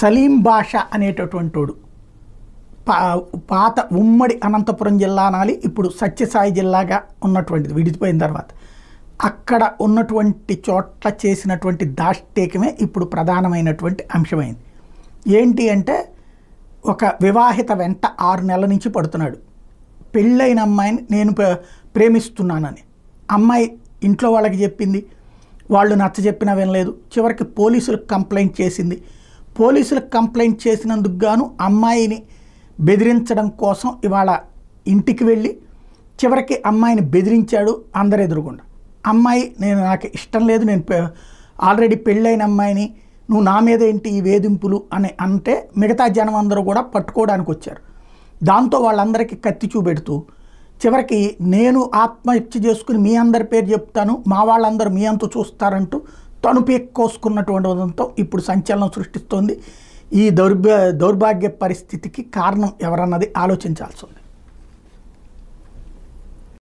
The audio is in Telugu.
సలీం బాషా అనేటటువంటివాడు పా పాత ఉమ్మడి అనంతపురం జిల్లా అనాలి ఇప్పుడు సత్యసాయి జిల్లాగా ఉన్నటువంటిది విడిచిపోయిన తర్వాత అక్కడ ఉన్నటువంటి చోట్ల చేసినటువంటి దాష్టీకమే ఇప్పుడు ప్రధానమైనటువంటి అంశమైంది ఏంటి అంటే ఒక వివాహిత వెంట ఆరు నెలల నుంచి పడుతున్నాడు పెళ్ళైన అమ్మాయిని నేను ప్రేమిస్తున్నానని అమ్మాయి ఇంట్లో వాళ్ళకి చెప్పింది వాళ్ళు నచ్చ చెప్పినా వినలేదు చివరికి పోలీసులకు కంప్లైంట్ చేసింది పోలీసులకు కంప్లైంట్ చేసినందుకు గాను అమ్మాయిని బెదిరించడం కోసం ఇవాళ ఇంటికి వెళ్ళి చివరికి అమ్మాయిని బెదిరించాడు అందరు ఎదురుకుండా అమ్మాయి నేను నాకు ఇష్టం లేదు నేను ఆల్రెడీ పెళ్ళైన అమ్మాయిని నువ్వు నా మీద ఏంటి ఈ వేధింపులు అని అంటే మిగతా జనం అందరూ కూడా పట్టుకోవడానికి వచ్చారు దాంతో వాళ్ళందరికీ కత్తి చూపెడుతూ చివరికి నేను ఆత్మహత్య చేసుకుని మీ అందరి పేరు చెప్తాను మా వాళ్ళందరూ మీ అంత చూస్తారంటూ తణుపు పేక్కోసుకున్నటువంటి ఉదంతం ఇప్పుడు సంచలనం సృష్టిస్తోంది ఈ దౌర్భ దౌర్భాగ్య పరిస్థితికి కారణం ఎవరన్నది ఆలోచించాల్సి ఉంది